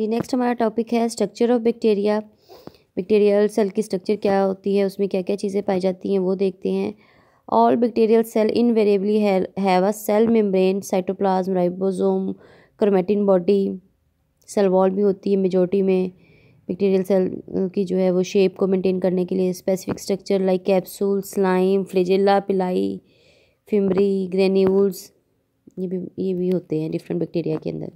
जी next हमारा topic है structure of bacteria bacterial cell की स्ट्रक्चर क्या होती है उसमें क्या क्या चीज़ें पाई जाती हैं वो देखते हैं all bacterial cell invariably have a cell membrane cytoplasm ribosome chromatin body cell wall भी होती है मेजोरिटी में बैक्टीरियल सेल की जो है वो शेप को मेंटेन करने के लिए specific structure like capsule slime flagella pili fimbriae granules ये भी ये भी होते हैं डिफरेंट बैक्टीरिया के अंदर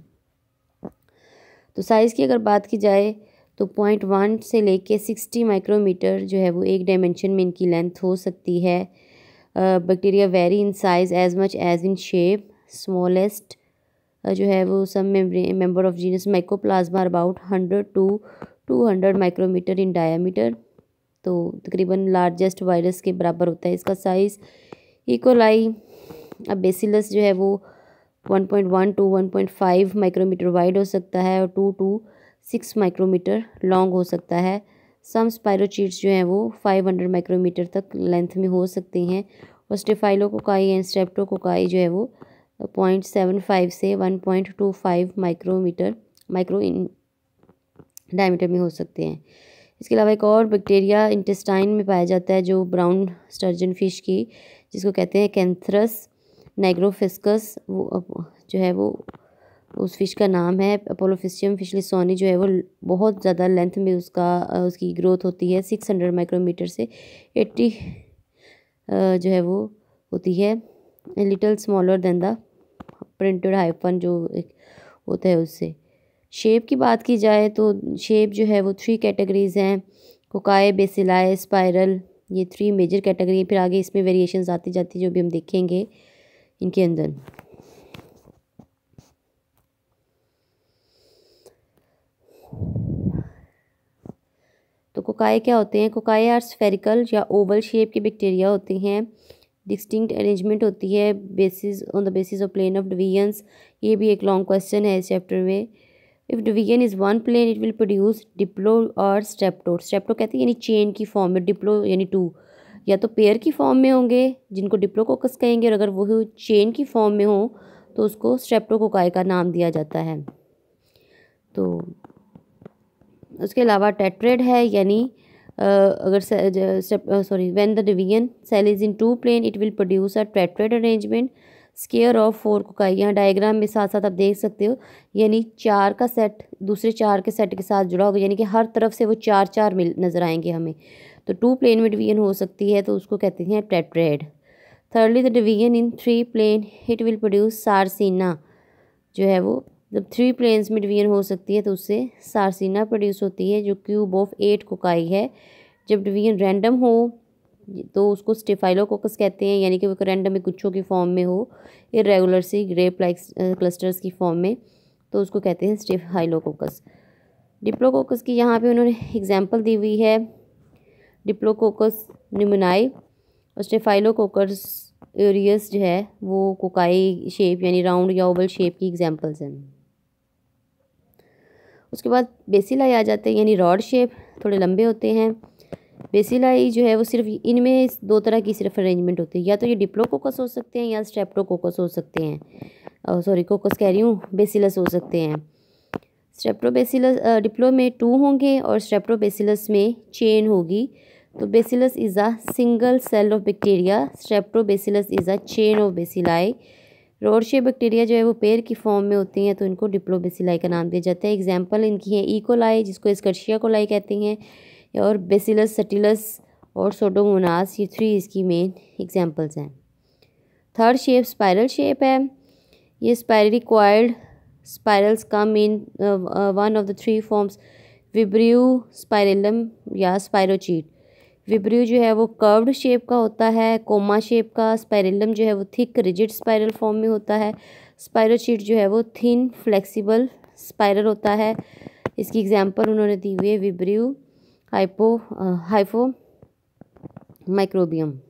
तो साइज़ की अगर बात की जाए तो पॉइंट वन से लेके सिक्सटी माइक्रोमीटर जो है वो एक डायमेंशन में इनकी लेंथ हो सकती है bacteria very in size as much as in shape smallest जो है वो सब member of genus plasma about hundred to two hundred micrometre in diameter तो तकरीबन लार्जेस्ट वायरस के बराबर होता है इसका साइज़ इकोलाई अब बेसिलस जो है वो one point one to one point five micrometre wide हो सकता है और two to six micrometre long हो सकता है सम स्पायरोचीट्स जो हैं वो फाइव हंड्रेड माइक्रोमीटर तक लेंथ में हो सकती हैं और स्टेफाइलो कोकाई एंड कोकाई जो है वो पॉइंट सेवन फाइव से one point two five micrometre micro in diameter में हो सकते हैं इसके अलावा एक और बैक्टीरिया इंटेस्टाइन में पाया जाता है जो ब्राउन स्टर्जन फिश की जिसको कहते हैं कैंथरस नाइग्रोफिस्कस जो है वो उस फिश का नाम है अपोलोफिशियम सोनी जो है वो बहुत ज़्यादा लेंथ में उसका उसकी ग्रोथ होती है सिक्स हंड्रेड माइक्रोमीटर से एट्टी जो है वो होती है little smaller than the printed hyphen जो होता है उससे शेप की बात की जाए तो शेप जो है वो थ्री कैटेगरीज़ हैं कोकाए बेसिलाए स्पायरल ये थ्री मेजर कैटेगरी फिर आगे इसमें वेरिएशन आती जाती जो भी हम देखेंगे इनके अंदर तो कोकाए क्या होते हैं कोकाए आर स्फेरिकल या ओवल शेप के बैक्टीरिया होते हैं डिस्टिंक्ट अरेंजमेंट होती है basis on the basis of plane of divisions ये भी एक लॉन्ग क्वेश्चन है इस चैप्टर में if division is one plane it will produce diplo और स्टेप्टो स्टेप्टो कहते हैं यानी चेन की फॉर्म में डिप्लो यानी टू या तो पेयर की फॉर्म में होंगे जिनको डिप्लोकोकस कहेंगे और अगर वो चेन की फॉर्म में हो तो उसको स्ट्रेप्टोकोकाय का नाम दिया जाता है तो उसके अलावा टेट्रेड है यानी अगर sorry when the division cell is in two plane it will produce a tetrad arrangement square of four cocci यहाँ डायग्राम में साथ साथ आप देख सकते हो यानी चार का सेट दूसरे चार के सेट के साथ जुड़ा होगा यानी कि हर तरफ से वो चार चार मिल नज़र आएंगे हमें तो टू प्लेन में डिवीजन हो सकती है तो उसको कहते हैं tetrad thirdly the division in three plane it will produce sarcina जो है वो जब थ्री प्लेन्स में डिवीजन हो सकती है तो उससे सारसीना प्रोड्यूस होती है जो क्यूब ऑफ एट कोकाई है जब डिवीजन रैंडम हो तो उसको स्टेफाइलोकोकस कहते हैं यानी कि वो रैंडम गुच्छों की फॉर्म में हो इरेगुलर सी ग्रेप लाइक क्लस्टर्स की फॉर्म में तो उसको कहते हैं स्टेफाइलोकोकस डिप्लोकोकस की यहाँ पे उन्होंने एग्जांपल दी हुई है डिप्लोकोकस निमुनाई और स्टेफाइलोकोकस यूरियस जो है वो कोकाई शेप यानी राउंड या ओवल शेप की एग्जांपल्स हैं उसके बाद बेसिलाई आ जाते हैं यानी रॉड शेप थोड़े लंबे होते हैं बेसिलाई जो है वो सिर्फ इनमें दो तरह की सिर्फ अरेंजमेंट होती है या तो ये डिप्लोकोकस हो सकते हैं या स्ट्रेप्टोकोकस हो सकते हैं सॉरी कोकस कह रही हूँ बेसिलस हो सकते हैं स्ट्रेप्टोबेसिलस डिप्लो में टू होंगे और स्ट्रेप्टोबेसिलस में चेन होगी तो bacillus is a single cell of bacteria streptobacillus is a chain of bacilli rod shape bacteria जो है वो पेड़ की फॉर्म में होती हैं तो इनको डिप्लोबेसिलाई का नाम दिया जाता है एग्जाम्पल इनकी है ईकोलाई e. जिसको स्कर्शिया कोलाई कहते हैं और बेसिलस सटिलस और सोडोमोनास ये थ्री इसकी मेन एग्जाम्पल्स हैं थर्ड शेप स्पायरल शेप है ये स्पायरिक्वायर्ड स्पायरल्स का main one of the three forms Vibrio Spirillum या स्पायरोचीट विब्रियो जो है वो कर्व्ड शेप का होता है कोमा शेप का स्पायरलम जो है वो थिक रिजिड स्पायरल फॉर्म में होता है स्पायरल शीट जो है वो थिन फ्लेक्सिबल स्पायरल होता है इसकी एग्जांपल उन्होंने दी हुई है विब्रियो हाइपो हाइफो माइक्रोबियम